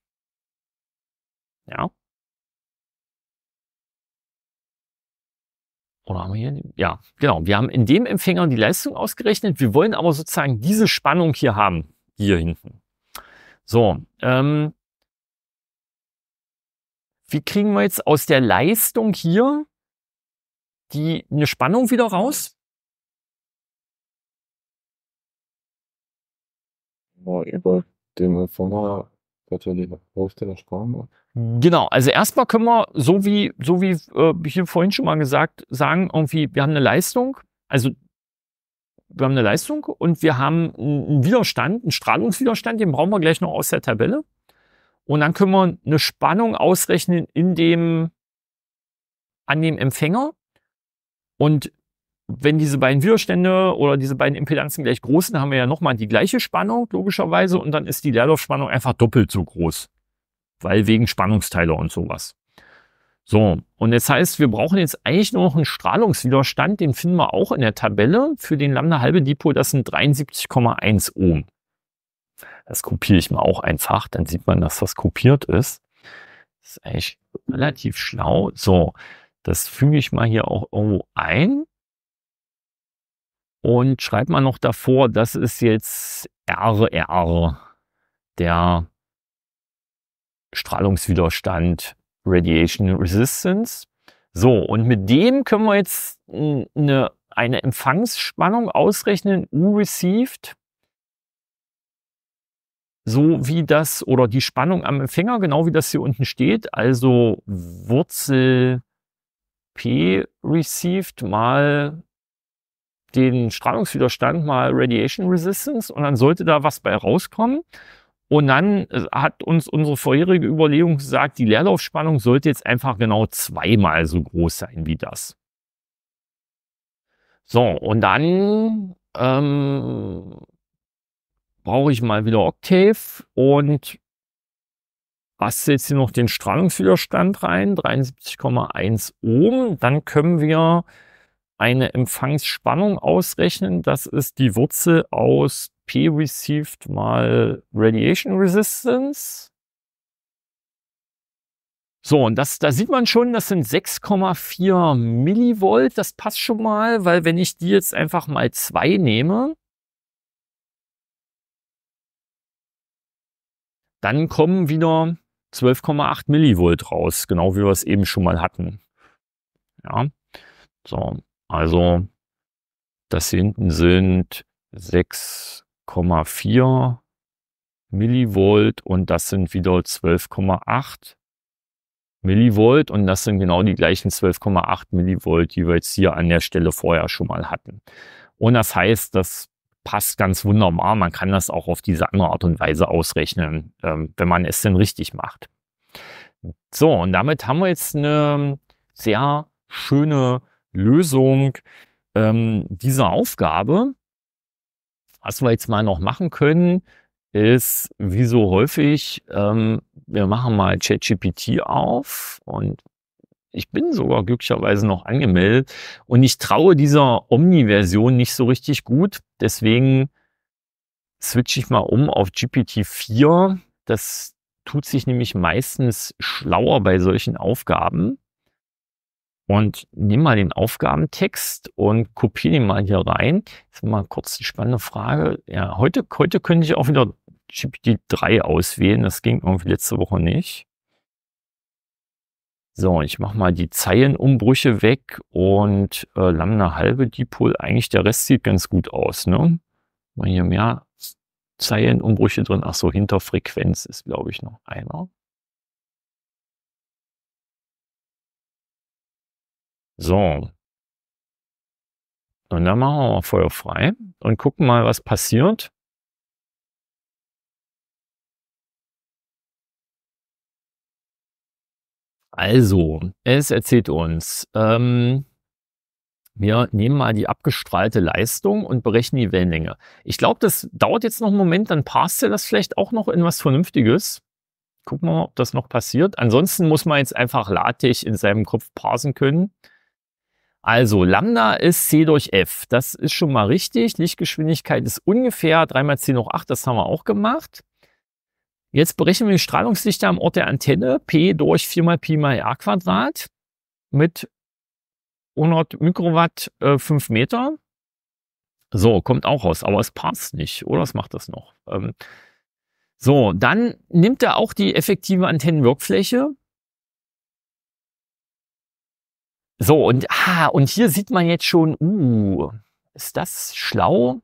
Ja, Oder haben wir hier? Ja, genau. Wir haben in dem Empfänger die Leistung ausgerechnet. Wir wollen aber sozusagen diese Spannung hier haben, hier hinten. So, ähm, wie kriegen wir jetzt aus der Leistung hier die eine Spannung wieder raus? Mal über den Empfänger Genau, also erstmal können wir, so wie, so wie äh, hier vorhin schon mal gesagt, sagen, irgendwie, wir haben eine Leistung, also wir haben eine Leistung und wir haben einen Widerstand, einen Strahlungswiderstand, den brauchen wir gleich noch aus der Tabelle. Und dann können wir eine Spannung ausrechnen in dem, an dem Empfänger. Und wenn diese beiden Widerstände oder diese beiden Impedanzen gleich groß sind, haben wir ja nochmal die gleiche Spannung, logischerweise, und dann ist die Leerlaufspannung einfach doppelt so groß. Weil wegen Spannungsteile und sowas. So, und das heißt, wir brauchen jetzt eigentlich nur noch einen Strahlungswiderstand, den finden wir auch in der Tabelle. Für den Lambda-halbe Dipol, das sind 73,1 Ohm. Das kopiere ich mal auch einfach, dann sieht man, dass das kopiert ist. Das ist eigentlich relativ schlau. So, das füge ich mal hier auch irgendwo ein. Und schreibt man noch davor, das ist jetzt RR, der Strahlungswiderstand, Radiation Resistance. So, und mit dem können wir jetzt eine, eine Empfangsspannung ausrechnen, U received, so wie das oder die Spannung am Empfänger, genau wie das hier unten steht, also Wurzel P received mal den Strahlungswiderstand mal Radiation Resistance und dann sollte da was bei rauskommen. Und dann äh, hat uns unsere vorherige Überlegung gesagt, die Leerlaufspannung sollte jetzt einfach genau zweimal so groß sein wie das. So, und dann ähm, brauche ich mal wieder Octave und passt jetzt hier noch den Strahlungswiderstand rein, 73,1 Ohm. Dann können wir eine Empfangsspannung ausrechnen. Das ist die Wurzel aus P received mal Radiation Resistance. So, und das, da sieht man schon, das sind 6,4 Millivolt. Das passt schon mal, weil wenn ich die jetzt einfach mal 2 nehme, dann kommen wieder 12,8 Millivolt raus, genau wie wir es eben schon mal hatten. Ja, so. Also das hinten sind 6,4 Millivolt und das sind wieder 12,8 Millivolt und das sind genau die gleichen 12,8 Millivolt, die wir jetzt hier an der Stelle vorher schon mal hatten. Und das heißt, das passt ganz wunderbar. Man kann das auch auf diese andere Art und Weise ausrechnen, ähm, wenn man es denn richtig macht. So, und damit haben wir jetzt eine sehr schöne Lösung ähm, dieser Aufgabe. Was wir jetzt mal noch machen können, ist, wie so häufig, ähm, wir machen mal ChatGPT auf und ich bin sogar glücklicherweise noch angemeldet und ich traue dieser Omni-Version nicht so richtig gut. Deswegen switche ich mal um auf GPT-4. Das tut sich nämlich meistens schlauer bei solchen Aufgaben und nimm mal den Aufgabentext und kopiere den mal hier rein. Jetzt mal kurz eine spannende Frage. Ja, heute, heute könnte ich auch wieder GPT-3 auswählen. Das ging irgendwie letzte Woche nicht. So, ich mache mal die Zeilenumbrüche weg und äh, Lambda halbe Dipol. Eigentlich der Rest sieht ganz gut aus. Ne? Mal hier mehr Zeilenumbrüche drin. Ach so, hinter Frequenz ist, glaube ich, noch einer. So. Und dann machen wir mal Feuer frei und gucken mal, was passiert. Also, es erzählt uns, ähm, wir nehmen mal die abgestrahlte Leistung und berechnen die Wellenlänge. Ich glaube, das dauert jetzt noch einen Moment, dann passt er das vielleicht auch noch in was Vernünftiges. Gucken wir mal, ob das noch passiert. Ansonsten muss man jetzt einfach latig in seinem Kopf parsen können. Also Lambda ist C durch F. Das ist schon mal richtig. Lichtgeschwindigkeit ist ungefähr 3 mal 10 hoch 8. Das haben wir auch gemacht. Jetzt berechnen wir die Strahlungsdichte am Ort der Antenne P durch 4 mal Pi mal R Quadrat mit 100 Mikrowatt äh, 5 Meter. So, kommt auch raus, aber es passt nicht. Oder es macht das noch. Ähm, so, dann nimmt er auch die effektive Antennenwirkfläche So, und, ah, und hier sieht man jetzt schon, uh, ist das schlau?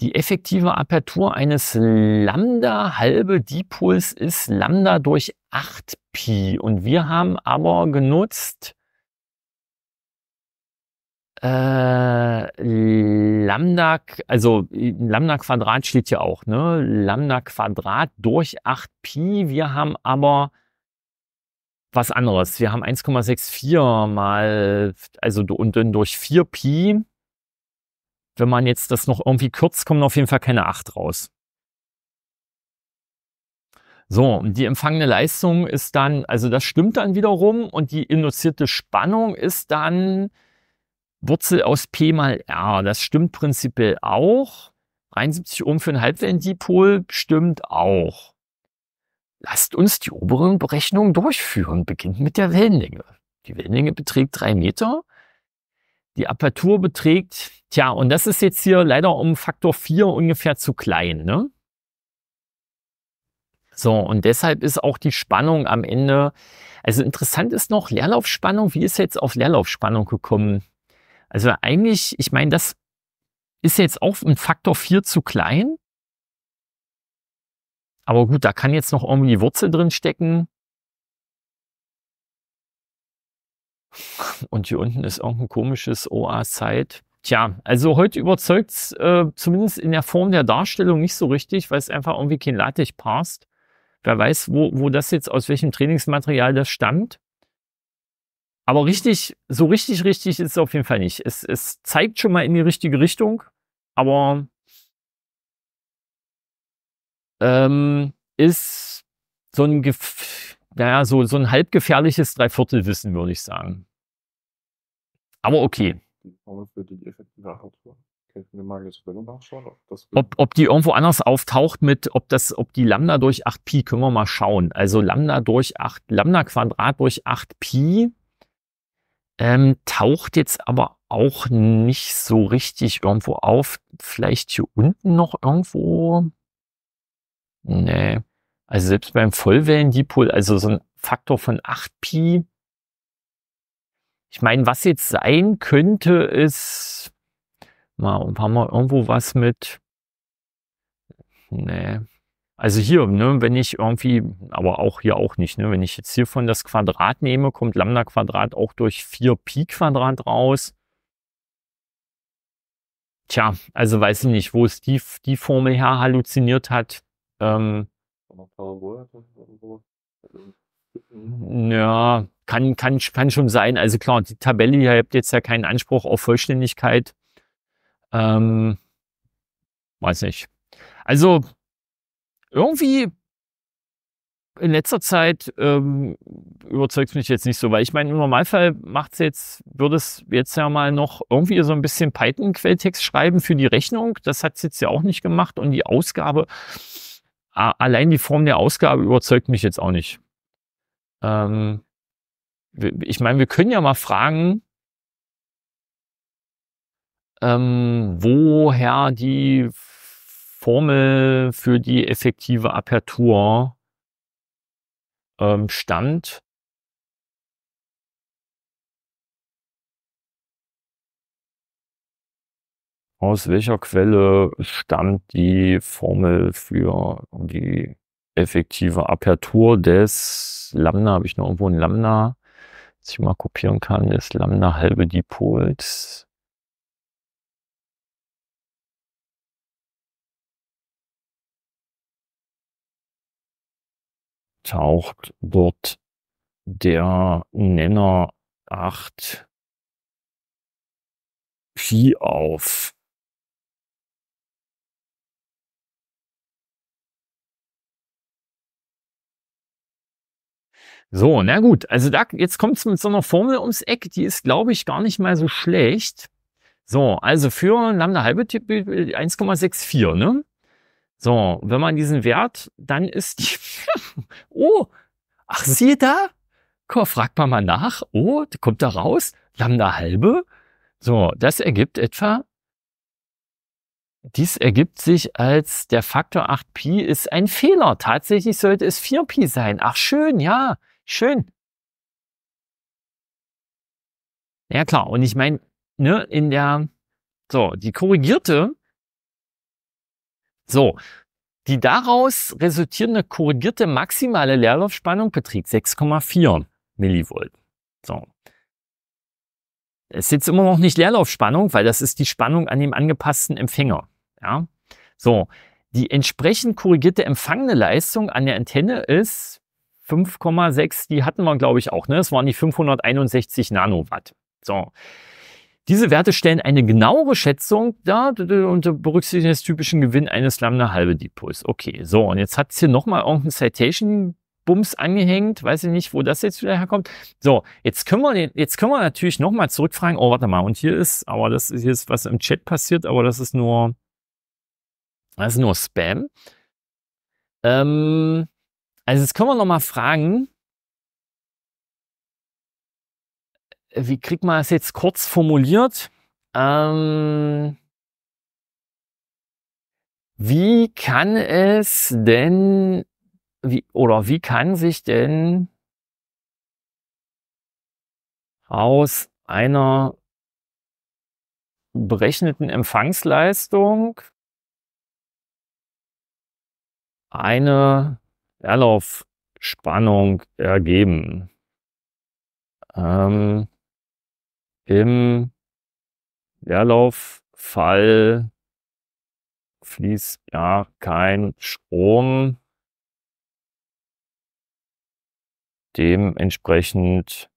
Die effektive Apertur eines Lambda halbe Dipols ist Lambda durch 8 Pi. Und wir haben aber genutzt äh, Lambda, also Lambda Quadrat steht hier auch, ne? Lambda Quadrat durch 8 Pi. Wir haben aber was anderes. Wir haben 1,64 mal, also und dann durch 4 Pi. Wenn man jetzt das noch irgendwie kürzt, kommen auf jeden Fall keine 8 raus. So, und die empfangene Leistung ist dann, also das stimmt dann wiederum und die induzierte Spannung ist dann Wurzel aus P mal R. Das stimmt prinzipiell auch. 73 Ohm für einen Halbwellendipol stimmt auch. Lasst uns die oberen Berechnungen durchführen, beginnt mit der Wellenlänge. Die Wellenlänge beträgt drei Meter. Die Apertur beträgt, tja, und das ist jetzt hier leider um Faktor 4 ungefähr zu klein. Ne? So, und deshalb ist auch die Spannung am Ende, also interessant ist noch Leerlaufspannung. Wie ist jetzt auf Leerlaufspannung gekommen? Also eigentlich, ich meine, das ist jetzt auch ein Faktor 4 zu klein. Aber gut, da kann jetzt noch irgendwie die Wurzel drin stecken. Und hier unten ist irgendein komisches OA-Zeit. Tja, also heute überzeugt es äh, zumindest in der Form der Darstellung nicht so richtig, weil es einfach irgendwie kein Latech passt. Wer weiß, wo, wo das jetzt, aus welchem Trainingsmaterial das stammt. Aber richtig, so richtig, richtig ist es auf jeden Fall nicht. Es, es zeigt schon mal in die richtige Richtung, aber ähm, ist so ein, naja, so, so ein halbgefährliches Dreiviertelwissen, würde ich sagen. Aber okay. Ob, ob die irgendwo anders auftaucht mit, ob das, ob die Lambda durch 8 Pi, können wir mal schauen. Also Lambda durch 8, Lambda Quadrat durch 8 Pi ähm, taucht jetzt aber auch nicht so richtig irgendwo auf. Vielleicht hier unten noch irgendwo. Nee. Also selbst beim Vollwellendipol, also so ein Faktor von 8 Pi. Ich meine, was jetzt sein könnte, ist, mal, haben wir irgendwo was mit, nee. Also hier, ne, wenn ich irgendwie, aber auch hier auch nicht, ne, wenn ich jetzt hiervon das Quadrat nehme, kommt Lambda Quadrat auch durch 4 Pi Quadrat raus. Tja, also weiß ich nicht, wo es die, die Formel her halluziniert hat. Ähm, also, ja, kann, kann, kann schon sein. Also klar, die Tabelle, ihr habt jetzt ja keinen Anspruch auf Vollständigkeit. Ähm, weiß nicht. Also irgendwie in letzter Zeit ähm, überzeugt mich jetzt nicht so, weil ich meine, im Normalfall macht es jetzt, würde es jetzt ja mal noch irgendwie so ein bisschen Python-Quelltext schreiben für die Rechnung. Das hat es jetzt ja auch nicht gemacht und die Ausgabe allein die Form der Ausgabe überzeugt mich jetzt auch nicht. Ähm, ich meine, wir können ja mal fragen, ähm, woher die Formel für die effektive Apertur ähm, stammt. Aus welcher Quelle stammt die Formel für die effektive Apertur des Lambda? Habe ich noch irgendwo ein Lambda, das ich mal kopieren kann? Ist Lambda halbe Dipols. Taucht dort der Nenner 8 Pi auf. So, na gut. Also da, jetzt kommt es mit so einer Formel ums Eck. Die ist, glaube ich, gar nicht mal so schlecht. So, also für Lambda halbe Typ 1,64, ne? So, wenn man diesen Wert, dann ist die... oh, ach, hm. siehe da. Komm, fragt man mal nach. Oh, kommt da raus. Lambda halbe. So, das ergibt etwa... Dies ergibt sich als der Faktor 8pi ist ein Fehler. Tatsächlich sollte es 4pi sein. Ach schön, ja. Schön. Ja, klar. Und ich meine, ne, in der, so, die korrigierte, so, die daraus resultierende korrigierte maximale Leerlaufspannung beträgt 6,4 Millivolt. So. Es ist jetzt immer noch nicht Leerlaufspannung, weil das ist die Spannung an dem angepassten Empfänger. Ja. So. Die entsprechend korrigierte empfangene Leistung an der Antenne ist 5,6, die hatten wir, glaube ich, auch. Ne? Das waren die 561 Nanowatt. So. Diese Werte stellen eine genauere Schätzung da unter Berücksichtigung des typischen Gewinn eines Lambda-Halbe-Depots. Okay, so, und jetzt hat es hier nochmal irgendein Citation Bums angehängt, weiß ich nicht, wo das jetzt wieder herkommt. So, jetzt können wir, jetzt können wir natürlich nochmal zurückfragen, oh, warte mal, und hier ist, aber das ist jetzt was im Chat passiert, aber das ist nur, das ist nur Spam. Ähm, also jetzt können wir nochmal fragen, wie kriegt man es jetzt kurz formuliert? Ähm, wie kann es denn, wie, oder wie kann sich denn aus einer berechneten Empfangsleistung eine Erlaufspannung ergeben. Ähm, Im Leerlauffall fließt ja kein Strom. Dementsprechend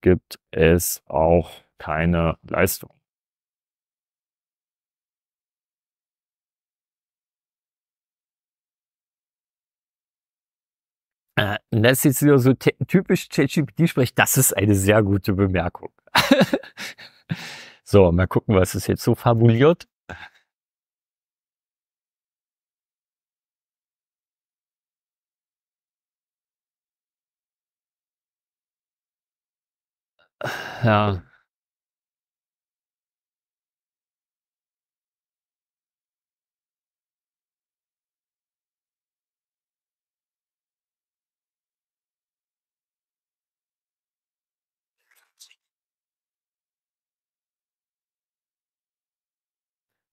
gibt es auch keine Leistung. Äh, und das ist jetzt wieder so typisch ChatGPT-Sprech, das ist eine sehr gute Bemerkung. so, mal gucken, was es jetzt so fabuliert. Ja.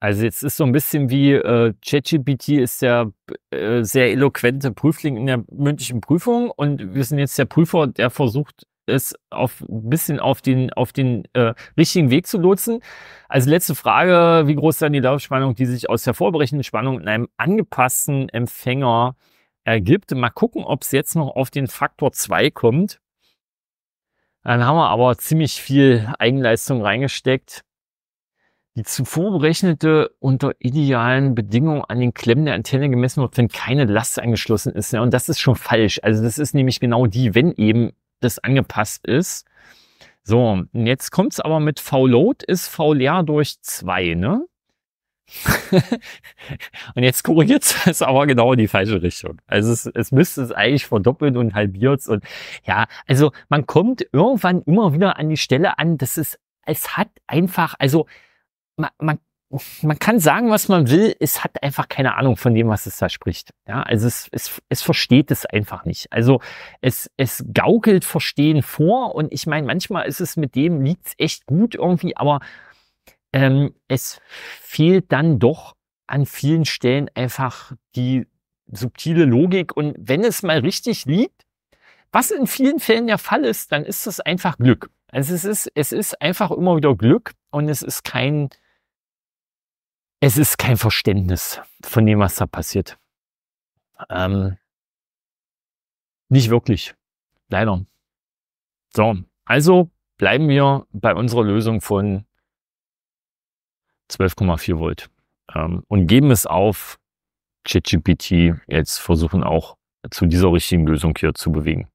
Also jetzt ist so ein bisschen wie äh, ChatGPT ist der äh, sehr eloquente Prüfling in der mündlichen Prüfung und wir sind jetzt der Prüfer, der versucht es auf ein bisschen auf den auf den äh, richtigen Weg zu lotsen. Also letzte Frage, wie groß ist dann die Laufspannung, die sich aus der vorberechnenden Spannung in einem angepassten Empfänger ergibt? Mal gucken, ob es jetzt noch auf den Faktor 2 kommt. Dann haben wir aber ziemlich viel Eigenleistung reingesteckt die zuvor berechnete unter idealen Bedingungen an den Klemmen der Antenne gemessen wird, wenn keine Last angeschlossen ist. und das ist schon falsch. Also das ist nämlich genau die, wenn eben das angepasst ist. So, und jetzt kommt's aber mit V-Load ist V-Leer durch zwei, ne? und jetzt korrigiert es aber genau in die falsche Richtung. Also es, es müsste es eigentlich verdoppeln und halbiert und ja, also man kommt irgendwann immer wieder an die Stelle an, dass es, es hat einfach, also man, man, man kann sagen, was man will, es hat einfach keine Ahnung von dem, was es da spricht. Ja, also es, es, es versteht es einfach nicht. Also es, es gaukelt Verstehen vor und ich meine, manchmal ist es mit dem, liegt es echt gut irgendwie, aber ähm, es fehlt dann doch an vielen Stellen einfach die subtile Logik und wenn es mal richtig liegt, was in vielen Fällen der Fall ist, dann ist es einfach Glück. Also es ist, es ist einfach immer wieder Glück und es ist kein es ist kein Verständnis von dem, was da passiert. Ähm, nicht wirklich. Leider. So, also bleiben wir bei unserer Lösung von 12,4 Volt ähm, und geben es auf, ChatGPT jetzt versuchen auch zu dieser richtigen Lösung hier zu bewegen.